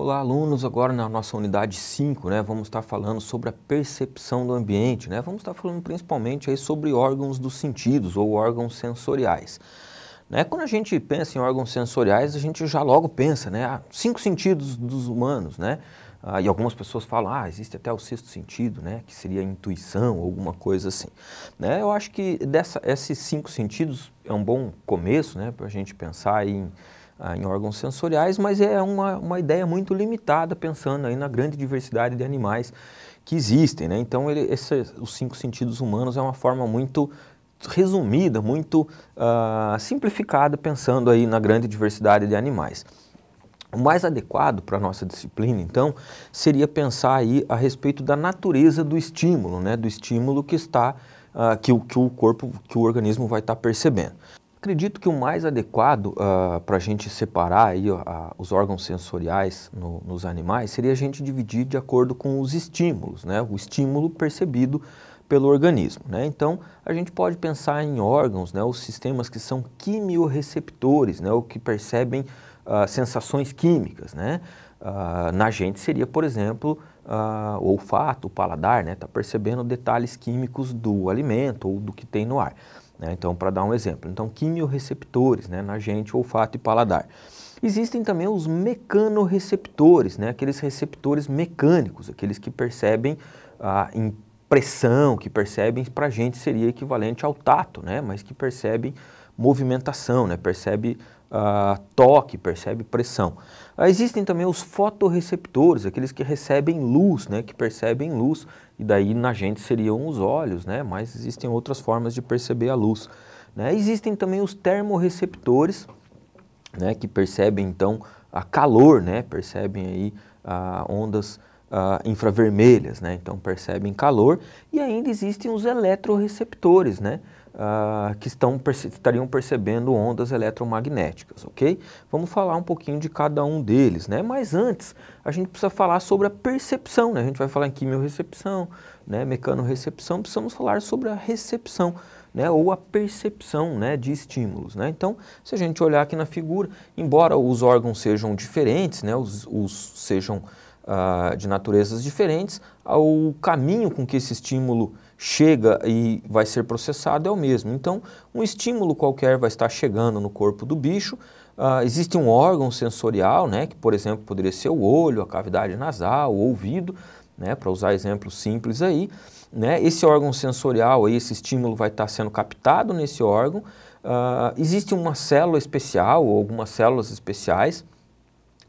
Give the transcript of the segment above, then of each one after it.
Olá, alunos. Agora na nossa unidade 5, né, vamos estar falando sobre a percepção do ambiente, né? Vamos estar falando principalmente aí sobre órgãos dos sentidos ou órgãos sensoriais. Né? Quando a gente pensa em órgãos sensoriais, a gente já logo pensa, né, ah, cinco sentidos dos humanos, né? Ah, e algumas pessoas falam, ah, existe até o sexto sentido, né, que seria a intuição, alguma coisa assim. Né? Eu acho que dessa, esses cinco sentidos é um bom começo, né, para a gente pensar em ah, em órgãos sensoriais, mas é uma, uma ideia muito limitada, pensando aí na grande diversidade de animais que existem. Né? Então, ele, esse, os cinco sentidos humanos é uma forma muito resumida, muito ah, simplificada, pensando aí na grande diversidade de animais. O mais adequado para a nossa disciplina, então, seria pensar aí a respeito da natureza do estímulo, né? do estímulo que está, ah, que, o, que o corpo, que o organismo vai estar percebendo. Acredito que o mais adequado uh, ah, para a gente separar aí, uh, os órgãos sensoriais no, nos animais seria a gente dividir de acordo com os estímulos, né? o estímulo percebido pelo organismo. Né? Então, a gente pode pensar em órgãos, né? os sistemas que são quimiorreceptores, né? ou que percebem uh, sensações químicas. Né? Ah, na gente seria, por exemplo, o olfato, o paladar, está né? Tá percebendo detalhes químicos do alimento ou do que tem no ar. Né? Então, para dar um exemplo, então quimiorreceptores né, na gente, olfato e paladar. Existem também os mecanorreceptores, né, aqueles receptores mecânicos, aqueles que percebem a impressão, que percebem, para a gente seria equivalente ao tato, né, mas que percebem movimentação, né, percebe uh, toque, percebe pressão. Ah, existem também os fotorreceptores, aqueles que recebem luz, né, que percebem luz, e daí na gente seriam os olhos, né, mas existem outras formas de perceber a luz. Né. Existem também os termorreceptores, né, que percebem então a calor, né, percebem aí a ah, ondas Uh, infravermelhas, né? então percebem calor, e ainda existem os eletroreceptores, né? Ah, que estão, estariam percebendo ondas eletromagnéticas, ok? Vamos falar um pouquinho de cada um deles, né? Mas antes, a gente precisa falar sobre a percepção, né? A gente vai falar em quimiorrecepção, né? recepção, precisamos falar sobre a recepção, né? Ou a percepção né? de estímulos, né? Então, se a gente olhar aqui na figura, embora os órgãos sejam diferentes, né? os, os sejam... Uh, de naturezas diferentes, ah, o caminho com que esse estímulo chega e vai ser processado é o mesmo. Então, um estímulo qualquer vai estar chegando no corpo do bicho. Uh, existe um órgão sensorial, né, que por exemplo poderia ser o olho, a cavidade nasal, o ouvido, né, para usar exemplos simples aí. Né? Esse órgão sensorial, esse estímulo vai estar sendo captado nesse órgão. Uh, existe uma célula especial ou algumas células especiais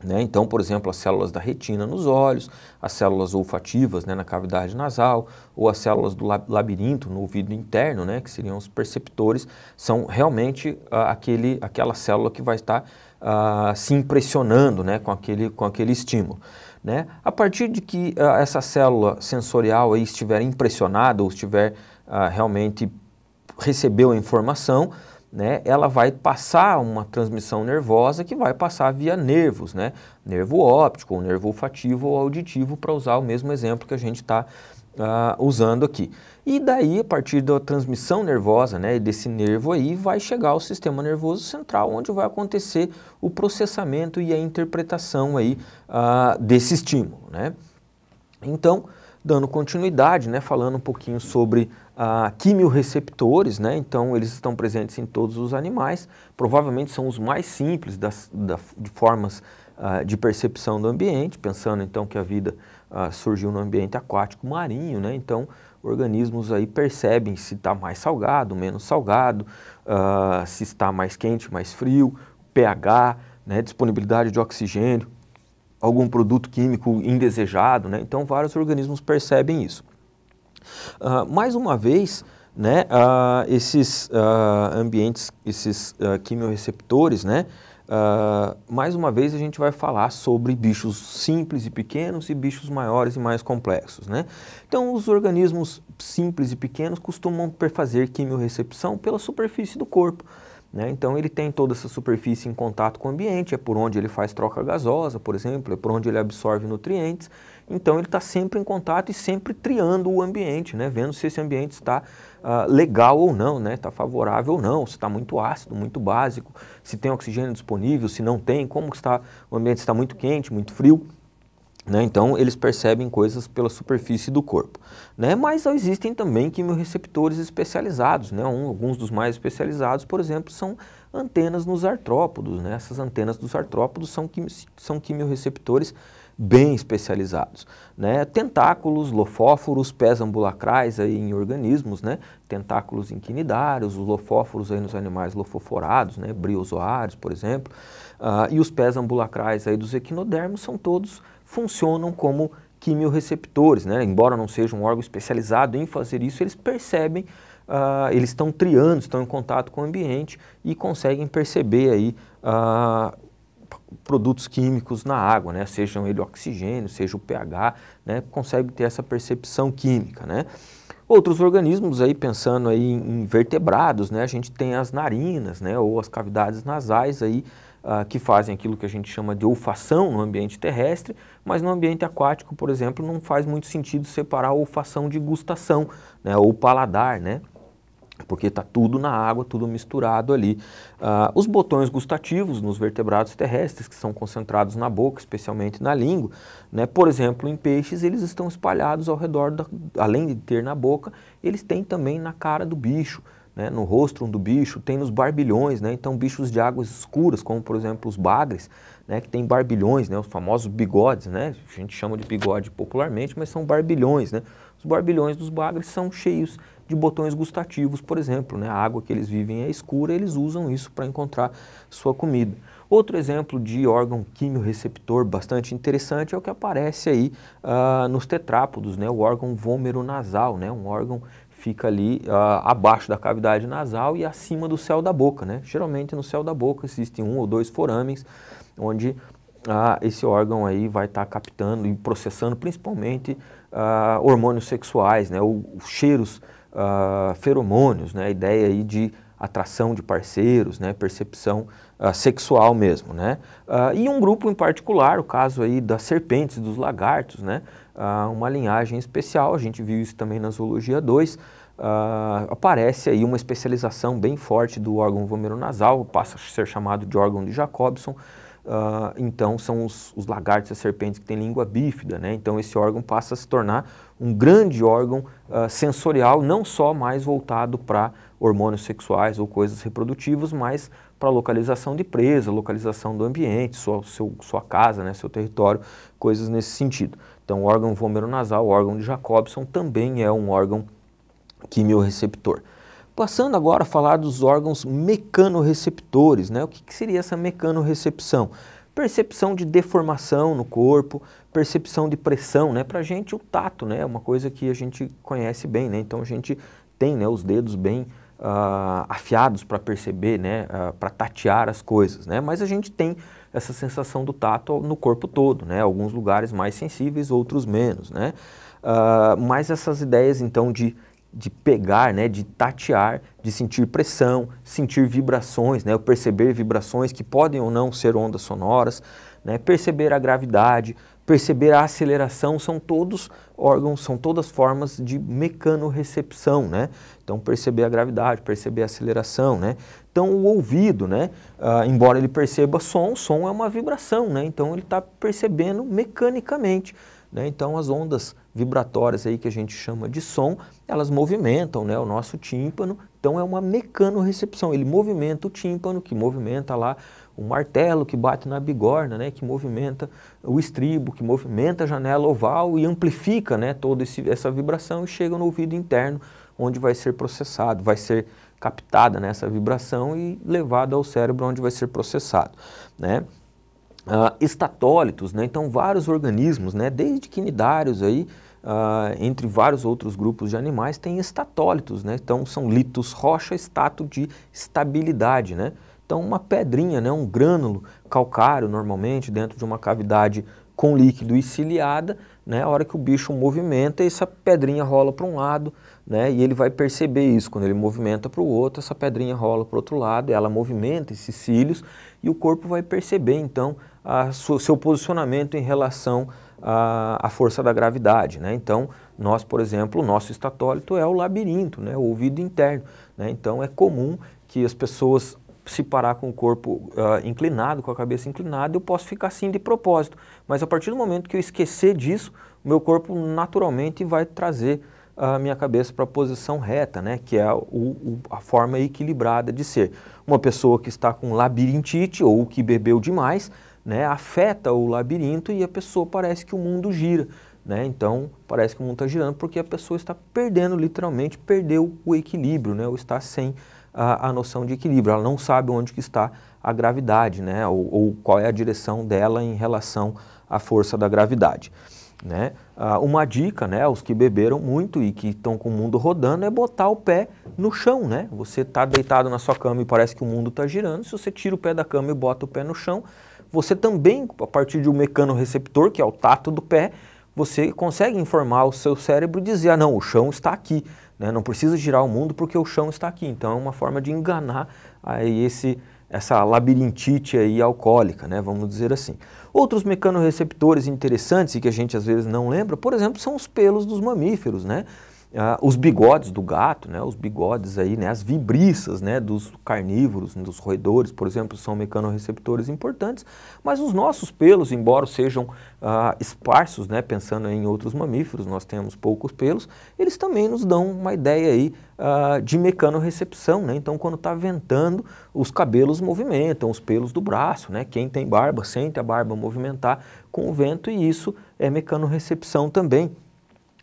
né? Então, por exemplo, as células da retina nos olhos, as células olfativas né, na cavidade nasal, ou as células do labirinto no ouvido interno, né, que seriam os perceptores, são realmente ah, aquele, aquela célula que vai estar ah, se impressionando né, com, aquele, com aquele estímulo. Né? A partir de que ah, essa célula sensorial estiver impressionada ou estiver ah, realmente recebeu a informação, né, ela vai passar uma transmissão nervosa que vai passar via nervos, né, nervo óptico, ou nervo olfativo ou auditivo, para usar o mesmo exemplo que a gente está uh, ah, usando aqui. E daí, a partir da transmissão nervosa, né, desse nervo aí, vai chegar ao sistema nervoso central, onde vai acontecer o processamento e a interpretação aí uh, desse estímulo, né. Então, dando continuidade, né, falando um pouquinho sobre ah, quimiorreceptores, né? então eles estão presentes em todos os animais, provavelmente são os mais simples das, da, de formas ah, de percepção do ambiente, pensando então que a vida ah, surgiu no ambiente aquático marinho, né? então organismos aí percebem se está mais salgado, menos salgado, ah, se está mais quente, mais frio, pH, né? disponibilidade de oxigênio, algum produto químico indesejado, né? então vários organismos percebem isso. Uh, mais uma vez, né, uh, esses uh, ambientes, esses uh, quimiorreceptores, né, mais uma vez a gente vai falar sobre bichos simples e pequenos e bichos maiores e mais complexos. Né? Então, os organismos simples e pequenos costumam perfazer quimiorrecepção pela superfície do corpo. Né? Então ele tem toda essa superfície em contato com o ambiente, é por onde ele faz troca gasosa, por exemplo, é por onde ele absorve nutrientes. Então ele está sempre em contato e sempre triando o ambiente, né? vendo se esse ambiente está uh, legal ou não, está né? Tá favorável ou não, se está muito ácido, muito básico, se tem oxigênio disponível, se não tem, como está o ambiente está muito quente, muito frio. Né? Então eles percebem coisas pela superfície do corpo. Né? Mas existem também quimiorreceptores especializados. Né? Um, alguns dos mais especializados, por exemplo, são antenas nos artrópodos. Né? Essas antenas dos artrópodos são, são quimiorreceptores especializados bem especializados. Né? Tentáculos, lofóforos, pés ambulacrais aí em organismos, né? tentáculos inquinidários, os lofóforos aí nos animais lofoforados, né? briozoários, por exemplo, uh, e os pés ambulacrais aí dos equinodermos são todos, funcionam como quimiorreceptores, né? embora não seja um órgão especializado em fazer isso, eles percebem, uh, eles estão triando, estão em contato com o ambiente e conseguem perceber aí uh, produtos químicos na água, né? sejam ele o oxigênio, seja o pH, né? consegue ter essa percepção química. Né? Outros organismos, aí, pensando aí em vertebrados, né? a gente tem as narinas né? ou as cavidades nasais aí, ah, que fazem aquilo que a gente chama de olfação no ambiente terrestre, mas no ambiente aquático, por exemplo, não faz muito sentido separar a olfação de gustação né? ou paladar. Né? porque está tudo na água, tudo misturado ali. Ah, os botões gustativos nos vertebrados terrestres, que são concentrados na boca, especialmente na língua, né? por exemplo, em peixes, eles estão espalhados ao redor, da, além de ter na boca, eles têm também na cara do bicho, né? no rosto do bicho, tem nos barbilhões, né? então bichos de águas escuras, como por exemplo os bagres, né, que tem barbilhões, né, os famosos bigodes, né, a gente chama de bigode popularmente, mas são barbilhões, né, os barbilhões dos bagres são cheios de botões gustativos, por exemplo. Né? A água que eles vivem é escura, eles usam isso para encontrar sua comida. Outro exemplo de órgão receptor bastante interessante é o que aparece aí uh, nos tetrápodos, né? o órgão vomeronasal, né? um órgão fica ali uh, abaixo da cavidade nasal e acima do céu da boca. Né? Geralmente no céu da boca existem um ou dois forames onde uh, esse órgão aí vai estar tá captando e processando principalmente ah, hormônios sexuais, né, ou, cheiros, ah, feromônios, né, a ideia aí de atração de parceiros, né, percepção ah, sexual mesmo, né, ah, e um grupo em particular, o caso aí das serpentes, dos lagartos, né, ah, uma linhagem especial, a gente viu isso também na zoologia 2, Uh, ah, aparece aí uma especialização bem forte do órgão vomeronasal, passa a ser chamado de órgão de Jacobson, Uh, então são os, os lagartos e as serpentes que têm língua bífida, né? Então esse órgão passa a se tornar um grande órgão uh, sensorial, não só mais voltado para hormônios sexuais ou coisas reprodutivas, mas para localização de presa, localização do ambiente, sua, seu, sua casa, né, seu território, coisas nesse sentido. Então o órgão nasal, o órgão de Jacobson também é um órgão quimiorreceptor. receptor Passando agora a falar dos órgãos mecanoreceptores, né? O que, que seria essa mecanorecepção? Percepção de deformação no corpo, percepção de pressão, né? Para gente o tato, né? É uma coisa que a gente conhece bem, né? Então a gente tem né, os dedos bem uh, afiados para perceber, né? Uh, ah, para tatear as coisas, né? Mas a gente tem essa sensação do tato no corpo todo, né? Alguns lugares mais sensíveis, outros menos, né? Uh, mas essas ideias então de de pegar, né, de tatear, de sentir pressão, sentir vibrações, né, perceber vibrações que podem ou não ser ondas sonoras, né, perceber a gravidade, perceber a aceleração, são todos órgãos, são todas formas de mecanorrecepção, né? Então, perceber a gravidade, perceber a aceleração, né? Então, o ouvido, né? Ah, embora ele perceba som, som é uma vibração, né? Então, ele está percebendo mecanicamente, né? Então, as ondas vibratórias aí que a gente chama de som, elas movimentam né, o nosso tímpano, então é uma mecanorrecepção, ele movimenta o tímpano, que movimenta lá o martelo que bate na bigorna, né, que movimenta o estribo, que movimenta a janela oval e amplifica né, toda esse, essa vibração e chega no ouvido interno, onde vai ser processado, vai ser captada nessa né, vibração e levada ao cérebro onde vai ser processado. Né? uh, estatólitos, né? então vários organismos, né? desde quinidários aí, uh, entre vários outros grupos de animais, têm estatólitos, né? então são litos rocha, stato de estabilidade. Né? Então uma pedrinha, né? um grânulo calcário normalmente dentro de uma cavidade com líquido e ciliada, né? a hora que o bicho movimenta, essa pedrinha rola para um lado, né? e ele vai perceber isso, quando ele movimenta para o outro, essa pedrinha rola para o outro lado, ela movimenta esses cílios, e o corpo vai perceber, então, a seu posicionamento em relação à, à força da gravidade. Né? Então, nós, por exemplo, o nosso estatólito é o labirinto, né? o ouvido interno. Né? Então, é comum que as pessoas se parar com o corpo uh, inclinado, com a cabeça inclinada, eu posso ficar assim de propósito. Mas a partir do momento que eu esquecer disso, o meu corpo naturalmente vai trazer a minha cabeça para a posição reta, né? que é a, o, a, forma equilibrada de ser. Uma pessoa que está com labirintite ou que bebeu demais, né, afeta o labirinto e a pessoa parece que o mundo gira. Né? Então, parece que o mundo está girando porque a pessoa está perdendo, literalmente, perdeu o equilíbrio, né? ou está sem a, a, noção de equilíbrio. Ela não sabe onde que está a gravidade, né? ou, ou qual é a direção dela em relação à força da gravidade. Né? Ah, uma dica, né, os que beberam muito e que estão com o mundo rodando, é botar o pé no chão. Né? Você está deitado na sua cama e parece que o mundo está girando. Se você tira o pé da cama e bota o pé no chão, você também, a partir de um mecanoreceptor, que é o tato do pé, você consegue informar o seu cérebro e dizer, ah não, o chão está aqui, né? não precisa girar o mundo porque o chão está aqui. Então é uma forma de enganar aí esse, essa labirintite aí alcoólica, né? vamos dizer assim. Outros mecanorreceptores interessantes e que a gente às vezes não lembra, por exemplo, são os pelos dos mamíferos, né? ah, os bigodes do gato, né, os bigodes aí, né, as vibriças né, dos carnívoros, dos roedores, por exemplo, são mecanorreceptores importantes, mas os nossos pelos, embora sejam ah, esparsos, né, pensando em outros mamíferos, nós temos poucos pelos, eles também nos dão uma ideia aí ah, de mecanorrecepção, né, então quando está ventando, os cabelos movimentam, os pelos do braço, né, quem tem barba sente a barba movimentar com o vento e isso é mecanorrecepção também.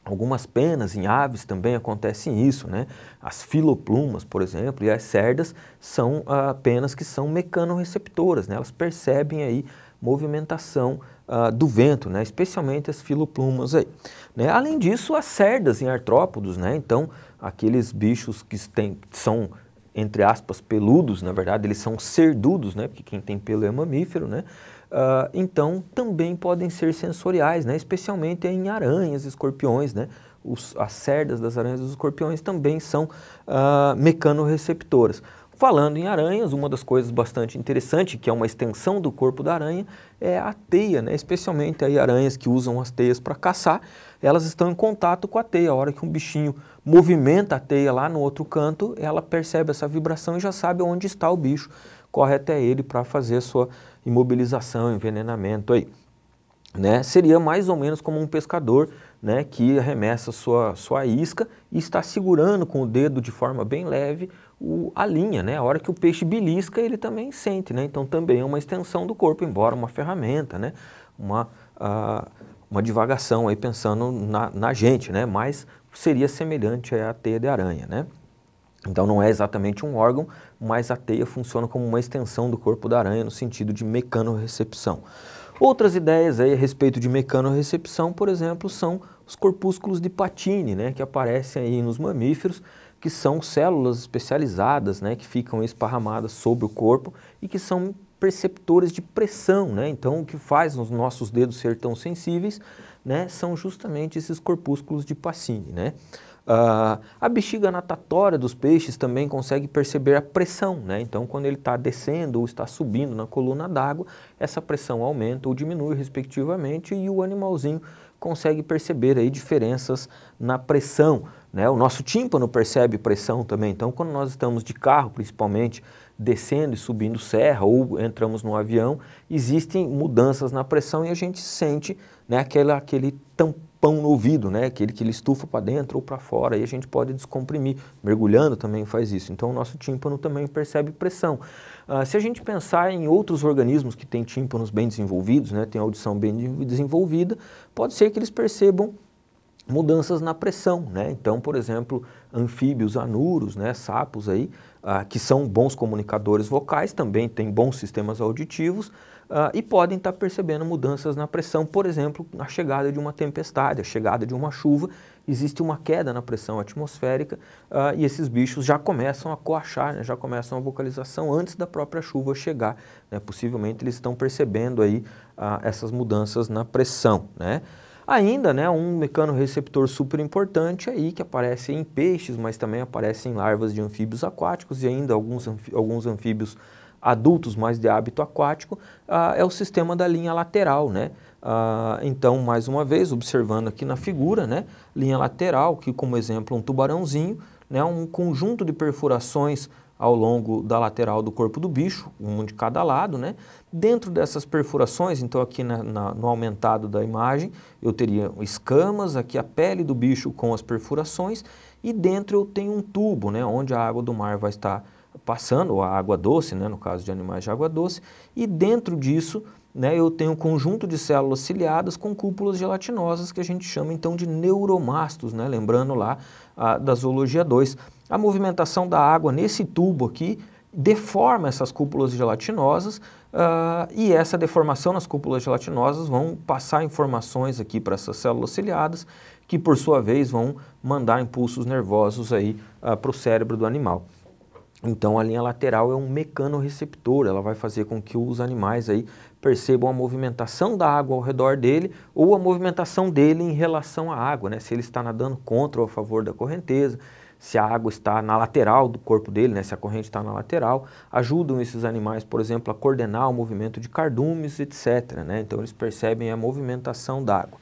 Algumas penas em aves também acontecem isso, né? As filoplumas, por exemplo, e as cerdas são ah, penas que são mecanorreceptoras, né? Elas percebem aí movimentação ah, do vento, né? Especialmente as filoplumas aí. Né? Além disso, as cerdas em artrópodos, né? Então, aqueles bichos que, tem que são entre aspas, peludos, na verdade, eles são cerdudos, né? Porque quem tem pelo é mamífero, né? Uh, então, também podem ser sensoriais, né? Especialmente em aranhas, escorpiões, né? Os, as cerdas das aranhas e dos escorpiões também são uh, ah, mecanorreceptoras. Falando em aranhas, uma das coisas bastante interessante, que é uma extensão do corpo da aranha, é a teia, né? especialmente aí aranhas que usam as teias para caçar, elas estão em contato com a teia. A hora que um bichinho movimenta a teia lá no outro canto, ela percebe essa vibração e já sabe onde está o bicho, corre até ele para fazer a sua imobilização, envenenamento aí. Né? Seria mais ou menos como um pescador né, que arremessa sua, sua isca e está segurando com o dedo de forma bem leve o, a linha, né? A hora que o peixe belisca, ele também sente, né? Então também é uma extensão do corpo, embora uma ferramenta, né? Uma, uh, uma divagação aí pensando na, na, gente, né? Mas seria semelhante à teia de aranha, né? Então não é exatamente um órgão, mas a teia funciona como uma extensão do corpo da aranha no sentido de mecanorrecepção. Outras ideias aí a respeito de mecanorrecepção, por exemplo, são os corpúsculos de patine, né, que aparecem aí nos mamíferos, que são células especializadas, né, que ficam esparramadas sobre o corpo e que são perceptores de pressão, né? Então, o que faz os nossos dedos ser tão sensíveis, né, são justamente esses corpúsculos de Pacini, né? Uh, a bexiga natatória dos peixes também consegue perceber a pressão, né? Então, quando ele está descendo ou está subindo na coluna d'água, essa pressão aumenta ou diminui, respectivamente, e o animalzinho consegue perceber aí diferenças na pressão. Né? O nosso tímpano percebe pressão também. Então, quando nós estamos de carro, principalmente, descendo e subindo serra ou entramos no avião, existem mudanças na pressão e a gente sente né, aquela, aquele tampão no ouvido, né, aquele que ele estufa para dentro ou para fora, e a gente pode descomprimir. Mergulhando também faz isso. Então, o nosso tímpano também percebe pressão. Ah, se a gente pensar em outros organismos que têm tímpanos bem desenvolvidos, né, têm audição bem desenvolvida, pode ser que eles percebam mudanças na pressão, né? Então, por exemplo, anfíbios, anuros, né, sapos aí, ah, que são bons comunicadores vocais, também têm bons sistemas auditivos ah, e podem estar tá percebendo mudanças na pressão, por exemplo, na chegada de uma tempestade, a chegada de uma chuva, existe uma queda na pressão atmosférica ah, e esses bichos já começam a coachar, né, já começam a vocalização antes da própria chuva chegar, né? Possivelmente eles estão percebendo aí ah, essas mudanças na pressão, né? Ainda, né, um mecanoreceptor super importante aí, que aparece em peixes, mas também aparece em larvas de anfíbios aquáticos e ainda alguns, alguns anfíbios adultos, mais de hábito aquático, ah, é o sistema da linha lateral, né? Ah, então, mais uma vez, observando aqui na figura, né, linha lateral, que como exemplo um tubarãozinho, né, um conjunto de perfurações ao longo da lateral do corpo do bicho, um de cada lado, né? Dentro dessas perfurações, então aqui na, na, no aumentado da imagem, eu teria escamas, aqui a pele do bicho com as perfurações, e dentro eu tenho um tubo, né? Onde a água do mar vai estar passando, ou a água doce, né? No caso de animais de água doce, e dentro disso né, eu tenho um conjunto de células ciliadas com cúpulas gelatinosas que a gente chama então de neuromastos, né, lembrando lá a, ah, da zoologia 2 a movimentação da água nesse tubo aqui deforma essas cúpulas gelatinosas uh, e essa deformação nas cúpulas gelatinosas vão passar informações aqui para essas células ciliadas que por sua vez vão mandar impulsos nervosos aí uh, para o cérebro do animal. Então a linha lateral é um mecanorreceptor, ela vai fazer com que os animais aí percebam a movimentação da água ao redor dele ou a movimentação dele em relação à água, né? se ele está nadando contra ou a favor da correnteza, se a água está na lateral do corpo dele, né, se a corrente está na lateral, ajudam esses animais, por exemplo, a coordenar o movimento de cardumes, etc. Né? Então eles percebem a movimentação da água.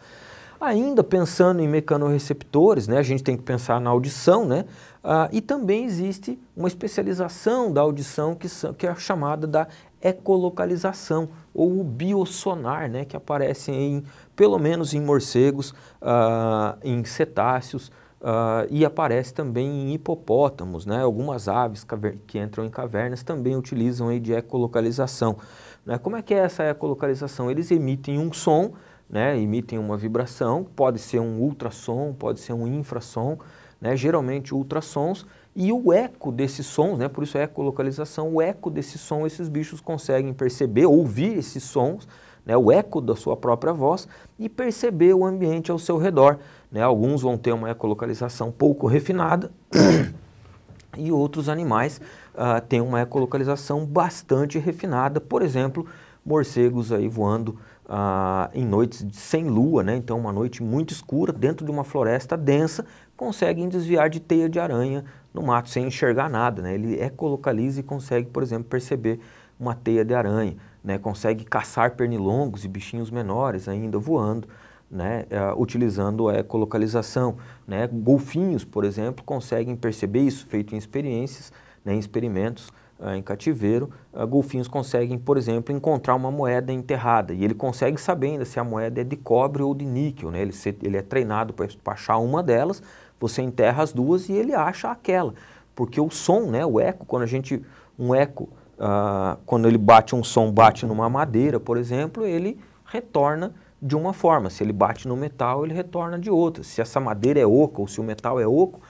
Ainda pensando em mecanorreceptores, né, a gente tem que pensar na audição, né, ah, e também existe uma especialização da audição que, que é chamada da ecolocalização, ou o biosonar, né, que aparece em, pelo menos em morcegos, ah, em cetáceos, Uh, e aparece também em hipopótamos, né? Algumas aves que entram em cavernas também utilizam aí de ecolocalização. Né? Como é que é essa ecolocalização? Eles emitem um som, né? Emitem uma vibração, pode ser um ultrassom, pode ser um infrassom, né? Geralmente ultrassons e o eco desses sons, né? Por isso é ecolocalização. O eco desse som esses bichos conseguem perceber, ouvir esses sons, né? O eco da sua própria voz e perceber o ambiente ao seu redor. Né? Alguns vão ter uma ecolocalização pouco refinada e outros animais uh, têm uma ecolocalização bastante refinada. Por exemplo, morcegos aí voando ah, em noites sem lua, né? então uma noite muito escura, dentro de uma floresta densa, conseguem desviar de teia de aranha no mato sem enxergar nada. Né? Ele ecolocaliza e consegue, por exemplo, perceber uma teia de aranha, né? consegue caçar pernilongos e bichinhos menores ainda voando né, eh, utilizando a ecolocalização. Né? Golfinhos, por exemplo, conseguem perceber isso, feito em experiências, né, em experimentos eh, em cativeiro, eh, golfinhos conseguem, por exemplo, encontrar uma moeda enterrada e ele consegue saber ainda se a moeda é de cobre ou de níquel. Né? Ele, se, ele é treinado para achar uma delas, você enterra as duas e ele acha aquela. Porque o som, né, o eco, quando a gente. Um eco, uh, quando ele bate um som, bate numa madeira, por exemplo, ele retorna de uma forma. Se ele bate no metal, ele retorna de outra. Se essa madeira é oca ou se o metal é oco,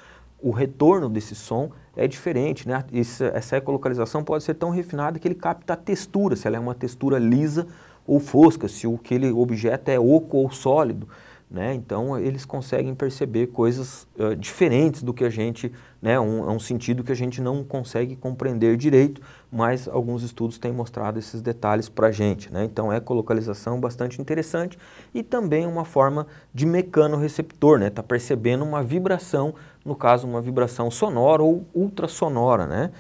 o retorno desse som é diferente. Né? Essa, essa ecolocalização pode ser tão refinada que ele capta a textura, se ela é uma textura lisa ou fosca, se o que ele objeto é oco ou sólido. Né? Então, eles conseguem perceber coisas uh, diferentes do que a gente, né? um, é um sentido que a gente não consegue compreender direito, mas alguns estudos têm mostrado esses detalhes para a gente. Né? Então, é colocalização bastante interessante e também uma forma de mecanoreceptor, está né? percebendo uma vibração, no caso, uma vibração sonora ou ultrassonora. Né?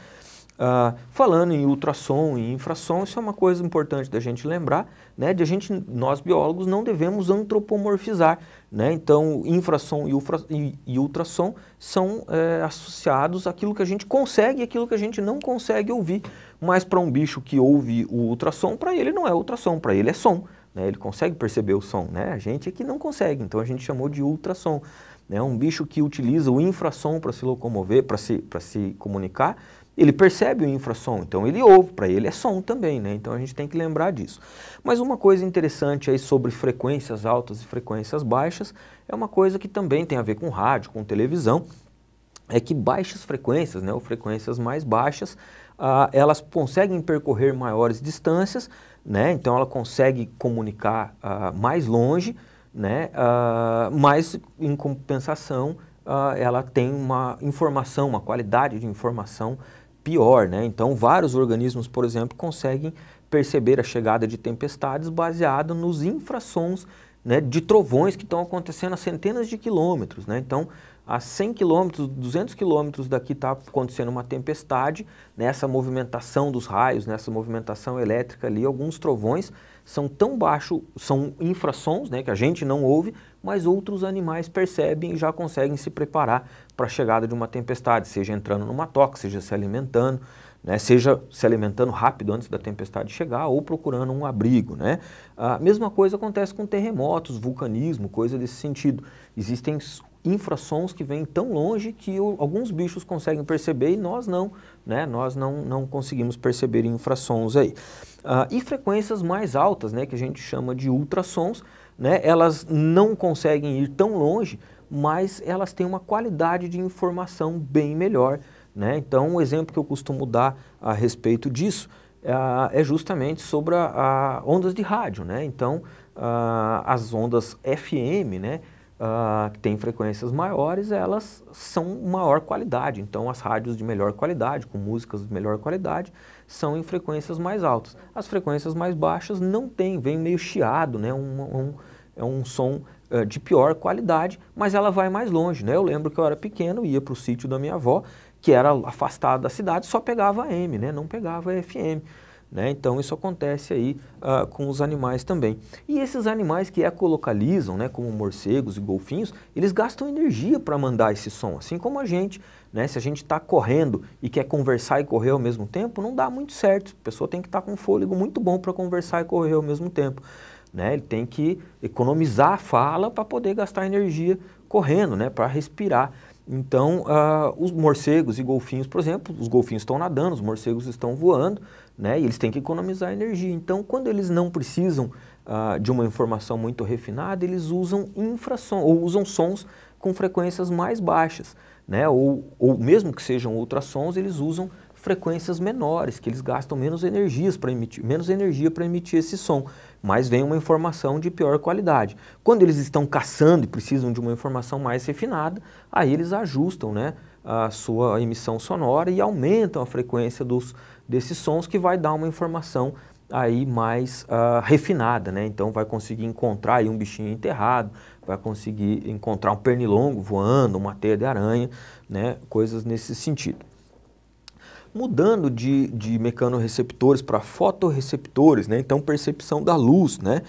Uh, falando em ultrassom e infrassom, isso é uma coisa importante da gente lembrar, né? De a gente, nós biólogos não devemos antropomorfizar, né? Então, infrassom e, e, e ultrassom são é, associados àquilo que a gente consegue e aquilo que a gente não consegue ouvir. Mas para um bicho que ouve o ultrassom, para ele não é ultrassom, para ele é som, né? Ele consegue perceber o som, né? A gente é que não consegue, então a gente chamou de ultrassom. Né? Um bicho que utiliza o infrassom para se locomover, para se, se comunicar, ele percebe o infrassom, então ele ouve, para ele é som também, né? Então a gente tem que lembrar disso. Mas uma coisa interessante aí sobre frequências altas e frequências baixas é uma coisa que também tem a ver com rádio, com televisão, é que baixas frequências, né, ou frequências mais baixas, ah, elas conseguem percorrer maiores distâncias, né? Então ela consegue comunicar ah, mais longe, né? Ah, mas em compensação ah, ela tem uma informação, uma qualidade de informação pior, né? Então, vários organismos, por exemplo, conseguem perceber a chegada de tempestades baseado nos infrassons né, de trovões que estão acontecendo a centenas de quilômetros, né? Então, a 100 quilômetros, 200 quilômetros daqui está acontecendo uma tempestade, nessa movimentação dos raios, nessa movimentação elétrica ali, alguns trovões são tão baixos, são infrassons, né, que a gente não ouve, mas outros animais percebem e já conseguem se preparar para a chegada de uma tempestade, seja entrando numa toca, seja se alimentando, né, seja se alimentando rápido antes da tempestade chegar ou procurando um abrigo. Né? A mesma coisa acontece com terremotos, vulcanismo, coisa desse sentido. Existem infrassons que vêm tão longe que o, alguns bichos conseguem perceber e nós não, né? Nós não, não conseguimos perceber infrassons aí. Uh, e frequências mais altas, né, que a gente chama de ultrassons, né? elas não conseguem ir tão longe, mas elas têm uma qualidade de informação bem melhor. Né? Então, um exemplo que eu costumo dar a respeito disso uh, é justamente sobre a, a ondas de rádio. Né? Então, uh, as ondas FM, né? Uh, que têm frequências maiores, elas são maior qualidade. Então, as rádios de melhor qualidade, com músicas de melhor qualidade, são em frequências mais altas. As frequências mais baixas não tem, vem meio chiado, né? Um, um, é um som uh, de pior qualidade, mas ela vai mais longe, né? Eu lembro que eu era pequeno, ia para o sítio da minha avó, que era afastada da cidade, só pegava AM, né? Não pegava FM. Né? Então isso acontece aí ah, com os animais também. E esses animais que ecolocalizam, né, como morcegos e golfinhos, eles gastam energia para mandar esse som, assim como a gente. Né? Se a gente está correndo e quer conversar e correr ao mesmo tempo, não dá muito certo. A pessoa tem que estar tá com um fôlego muito bom para conversar e correr ao mesmo tempo. Né? Ele tem que economizar a fala para poder gastar energia correndo, né? para respirar. Então, ah, os morcegos e golfinhos, por exemplo, os golfinhos estão nadando, os morcegos estão voando, né? E eles têm que economizar energia. Então, quando eles não precisam ah, de uma informação muito refinada, eles usam infrassom ou usam sons com frequências mais baixas, né? Ou, ou mesmo que sejam ultrassons, eles usam frequências menores, que eles gastam menos energias para emitir, menos energia para emitir esse som, mas vem uma informação de pior qualidade. Quando eles estão caçando e precisam de uma informação mais refinada, aí eles ajustam, né, a sua emissão sonora e aumentam a frequência dos desses sons que vai dar uma informação aí mais uh, refinada, né? Então vai conseguir encontrar aí um bichinho enterrado, vai conseguir encontrar um pernilongo voando, uma teia de aranha, né? Coisas nesse sentido. Mudando de, de mecanorreceptores para fotorreceptores, né? Então percepção da luz, né?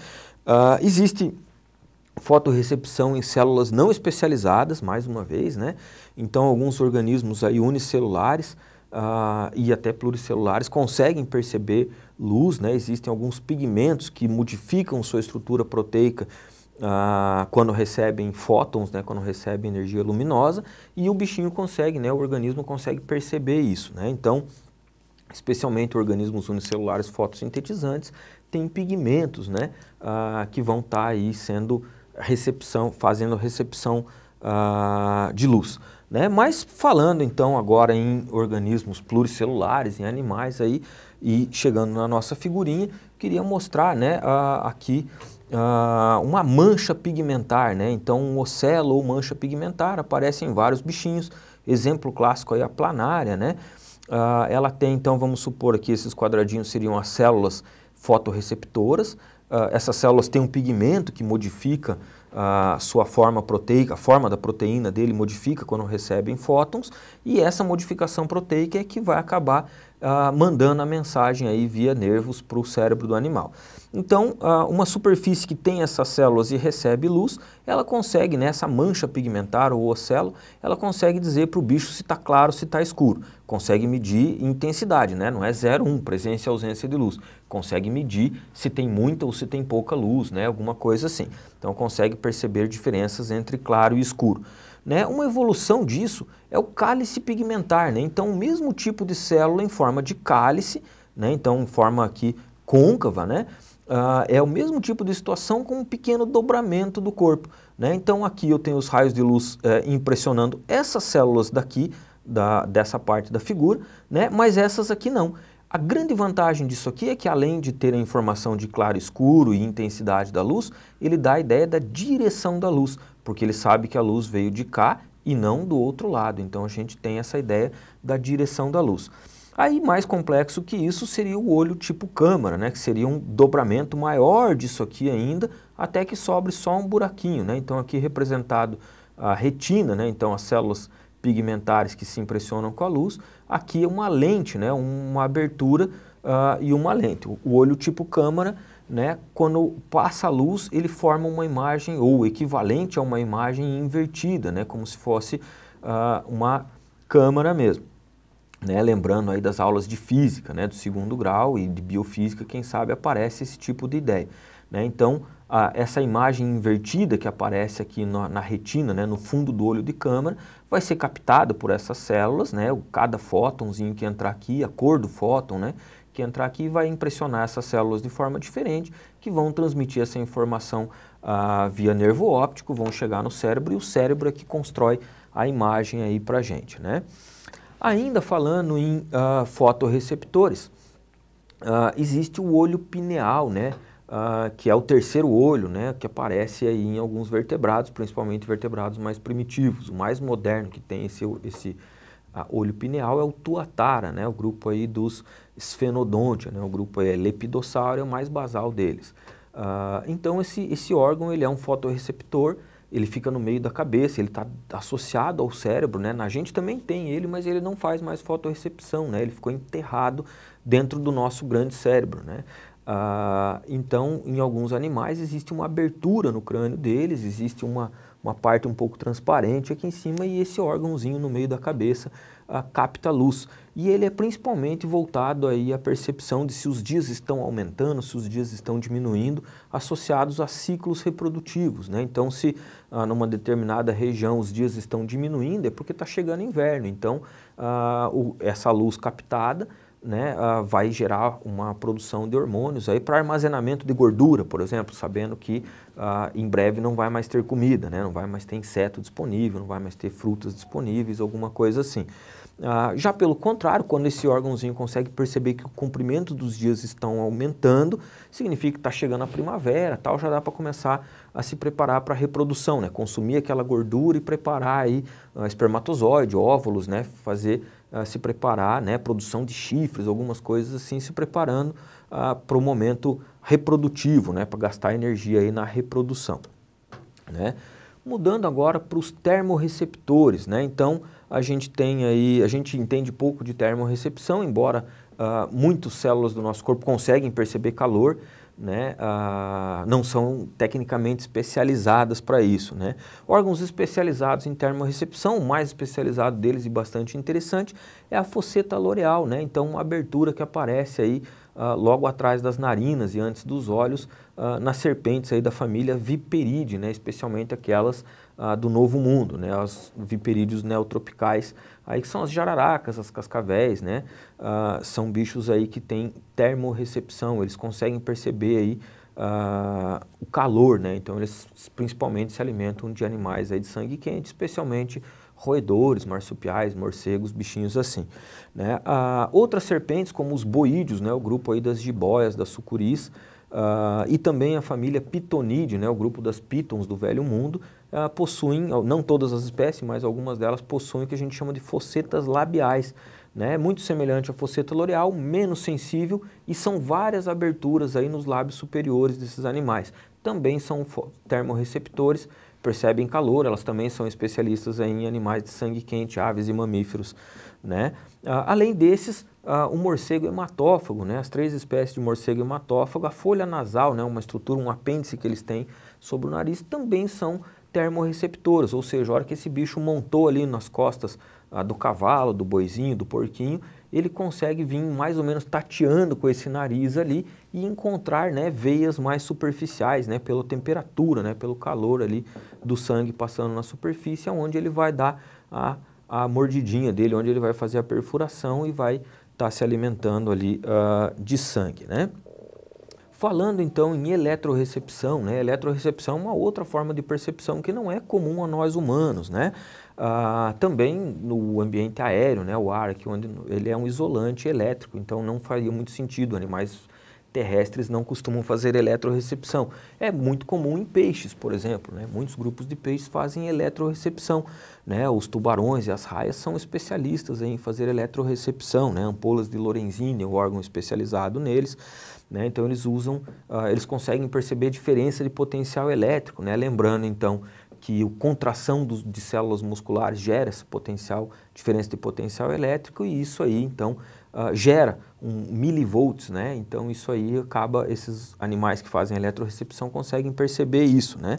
Uh, existe fotorrecepção em células não especializadas, mais uma vez, né? Então alguns organismos aí unicelulares, uh, e até pluricelulares conseguem perceber luz, né? existem alguns pigmentos que modificam sua estrutura proteica uh, quando recebem fótons, né? quando recebem energia luminosa, e o bichinho consegue, né? o organismo consegue perceber isso. Né? Então, especialmente organismos unicelulares fotossintetizantes, têm pigmentos né? Uh, que vão estar tá aí sendo recepção, fazendo recepção de luz. Né? Mas falando então agora em organismos pluricelulares, em animais aí, e chegando na nossa figurinha, queria mostrar né, aqui uma mancha pigmentar. Né? Então um ocelo ou mancha pigmentar aparece em vários bichinhos, exemplo clássico aí a planária. Né? ela tem então, vamos supor aqui, esses quadradinhos seriam as células fotorreceptoras, essas células têm um pigmento que modifica a sua forma proteica, a forma da proteína dele modifica quando recebem fótons, e essa modificação proteica é que vai acabar ah, mandando a mensagem aí via nervos para o cérebro do animal. Então, ah, uma superfície que tem essas células e recebe luz, ela consegue, nessa né, mancha pigmentar ou ocelo, ela consegue dizer para o bicho se está claro, se está escuro consegue medir intensidade, né? não é 0, 1, um, presença e ausência de luz. Consegue medir se tem muita ou se tem pouca luz, né? alguma coisa assim. Então consegue perceber diferenças entre claro e escuro. Né? Uma evolução disso é o cálice pigmentar, né? então o mesmo tipo de célula em forma de cálice, né? então em forma aqui côncava, né? Uh, é o mesmo tipo de situação com um pequeno dobramento do corpo. Né? Então aqui eu tenho os raios de luz eh, impressionando essas células daqui, da, dessa parte da figura, né? mas essas aqui não. A grande vantagem disso aqui é que além de ter a informação de claro escuro e intensidade da luz, ele dá a ideia da direção da luz, porque ele sabe que a luz veio de cá e não do outro lado. Então a gente tem essa ideia da direção da luz. Aí mais complexo que isso seria o olho tipo câmara, né? que seria um dobramento maior disso aqui ainda, até que sobre só um buraquinho. Né? Então aqui representado a retina, né? então as células pigmentares que se impressionam com a luz. Aqui é uma lente, né, uma abertura uh, e uma lente. O olho tipo câmara, né, quando passa a luz, ele forma uma imagem ou equivalente a uma imagem invertida, né, como se fosse uh, uma câmara mesmo. Né, lembrando aí das aulas de física, né, do segundo grau e de biofísica, quem sabe aparece esse tipo de ideia. Né? Então, essa imagem invertida que aparece aqui na retina, né, no fundo do olho de câmera, vai ser captada por essas células, né, cada fótonzinho que entrar aqui, a cor do fóton né, que entrar aqui vai impressionar essas células de forma diferente, que vão transmitir essa informação ah, via nervo óptico, vão chegar no cérebro e o cérebro é que constrói a imagem aí para gente. Né? Ainda falando em ah, fotorreceptores, ah, existe o olho pineal, né? uh, que é o terceiro olho, né, que aparece aí em alguns vertebrados, principalmente vertebrados mais primitivos. O mais moderno que tem esse, esse uh, olho pineal é o tuatara, né, o grupo aí dos esfenodontia, né, o grupo é lepidossauro, é o mais basal deles. Uh, então esse, esse órgão ele é um fotorreceptor, ele fica no meio da cabeça, ele está associado ao cérebro, né? Na gente também tem ele, mas ele não faz mais fotorrecepção, né? Ele ficou enterrado dentro do nosso grande cérebro, né? Ah, então, em alguns animais existe uma abertura no crânio deles, existe uma, uma parte um pouco transparente aqui em cima e esse órgãozinho no meio da cabeça ah, capta luz. E ele é principalmente voltado aí à percepção de se os dias estão aumentando, se os dias estão diminuindo, associados a ciclos reprodutivos. Né? Então, se ah, numa determinada região os dias estão diminuindo, é porque está chegando inverno. Então, ah, o, essa luz captada né, uh, vai gerar uma produção de hormônios aí para armazenamento de gordura, por exemplo, sabendo que uh, em breve não vai mais ter comida, né, não vai mais ter inseto disponível, não vai mais ter frutas disponíveis, alguma coisa assim. Uh, já pelo contrário, quando esse órgãozinho consegue perceber que o comprimento dos dias estão aumentando, significa que está chegando a primavera, tal, já dá para começar a se preparar para a reprodução, né? consumir aquela gordura e preparar aí uh, espermatozoide, óvulos, né? fazer se preparar, né, produção de chifres, algumas coisas assim, se preparando uh, ah, para o momento reprodutivo, né, para gastar energia aí na reprodução. Né? Mudando agora para os termorreceptores, né? então a gente tem aí, a gente entende pouco de termorrecepção, embora uh, muitas células do nosso corpo conseguem perceber calor, né, ah, não são tecnicamente especializadas para isso. Né? Órgãos especializados em termorrecepção, o mais especializado deles e bastante interessante é a fosseta loreal, né? então uma abertura que aparece aí ah, logo atrás das narinas e antes dos olhos, ah, nas serpentes aí da família Viperide, né, especialmente aquelas ah, do Novo Mundo, né, as viperídeos neotropicais, aí que são as jararacas, as cascavéis, né, ah, são bichos aí que têm termorrecepção, eles conseguem perceber aí ah, o calor, né? Então eles principalmente se alimentam de animais aí de sangue quente, especialmente roedores, marsupiais, morcegos, bichinhos assim. Né? Ah, outras serpentes, como os boídeos, né? o grupo aí das jiboias, das sucuris, ah, e também a família pitoníde, né? o grupo das pitons do Velho Mundo, ah, possuem, não todas as espécies, mas algumas delas possuem o que a gente chama de fossetas labiais, né? muito semelhante à fosseta loreal, menos sensível, e são várias aberturas aí nos lábios superiores desses animais. Também são termorreceptores, percebem calor, elas também são especialistas em animais de sangue quente, aves e mamíferos. Né? Ah, além desses, ah, o morcego hematófago, né? as três espécies de morcego hematófago, a folha nasal, né? uma estrutura, um apêndice que eles têm sobre o nariz, também são termorreceptores, ou seja, a hora que esse bicho montou ali nas costas ah, do cavalo, do boizinho, do porquinho, ele consegue vir mais ou menos tateando com esse nariz ali e encontrar né, veias mais superficiais, né, pela temperatura, né, pelo calor ali do sangue passando na superfície, onde ele vai dar a, a mordidinha dele, onde ele vai fazer a perfuração e vai estar tá se alimentando ali uh, de sangue. Né? Falando então em eletrorecepção, né? eletrorecepção é uma outra forma de percepção que não é comum a nós humanos, né? Ah, também no ambiente aéreo, né? o ar, que onde ele é um isolante elétrico, então não faria muito sentido animais terrestres não costumam fazer eletrorecepção. É muito comum em peixes, por exemplo. Né? Muitos grupos de peixes fazem eletrorecepção. Né? Os tubarões e as raias são especialistas em fazer eletrorecepção. Né? Ampolas de Lorenzini o um órgão especializado neles. Né? Então eles usam, uh, eles conseguem perceber a diferença de potencial elétrico. Né? Lembrando então que a contração dos, de células musculares gera essa potencial, diferença de potencial elétrico e isso aí então uh, gera um milivolts, né? Então isso aí acaba, esses animais que fazem eletrorecepção conseguem perceber isso, né?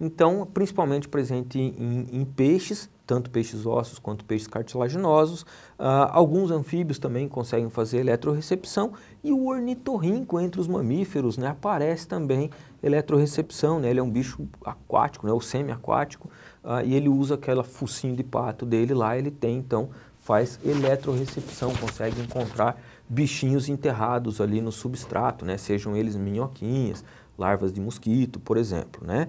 Então, principalmente presente em, em peixes, tanto peixes ósseos quanto peixes cartilaginosos. Uh, alguns anfíbios também conseguem fazer eletrorecepção e o ornitorrinco entre os mamíferos né, aparece também eletrorecepção. Né? Ele é um bicho aquático, né, ou semi-aquático, uh, e ele usa aquela focinho de pato dele lá, ele tem então faz eletrorecepção, consegue encontrar bichinhos enterrados ali no substrato, né? sejam eles minhoquinhas, larvas de mosquito, por exemplo. Né?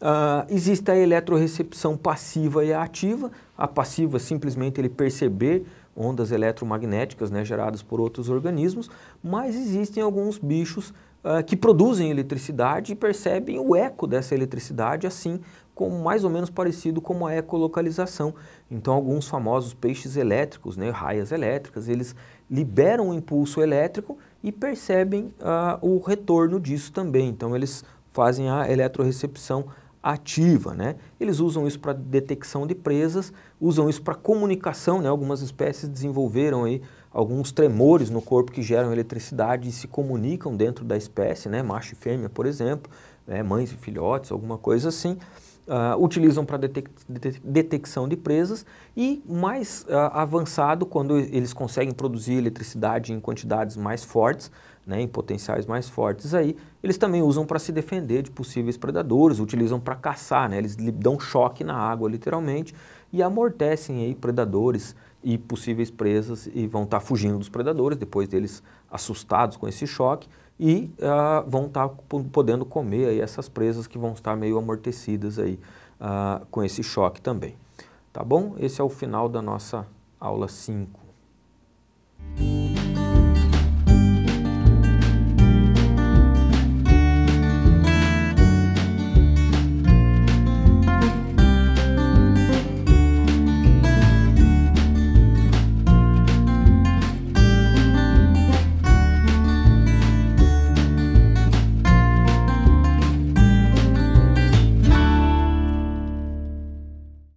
Uh, existe a eletrorecepção passiva e a ativa. A passiva é simplesmente ele perceber ondas eletromagnéticas né, geradas por outros organismos, mas existem alguns bichos uh, que produzem eletricidade e percebem o eco dessa eletricidade, assim mais ou menos parecido com a ecolocalização. Então, alguns famosos peixes elétricos, né, raias elétricas, eles liberam um impulso elétrico e percebem ah, o retorno disso também. Então, eles fazem a eletrorecepção ativa, né? Eles usam isso para detecção de presas, usam isso para comunicação, né? Algumas espécies desenvolveram aí alguns tremores no corpo que geram eletricidade e se comunicam dentro da espécie, né? Macho e fêmea, por exemplo, né? mães e filhotes, alguma coisa assim uh, utilizam para detec detecção de presas e mais uh, avançado, quando eles conseguem produzir eletricidade em quantidades mais fortes, né, em potenciais mais fortes aí, eles também usam para se defender de possíveis predadores, utilizam para caçar, né, eles dão choque na água literalmente e amortecem aí predadores e possíveis presas e vão estar tá fugindo dos predadores, depois deles assustados com esse choque, e uh, vão estar tá podendo comer aí essas presas que vão estar meio amortecidas aí uh, com esse choque também. Tá bom? Esse é o final da nossa aula 5.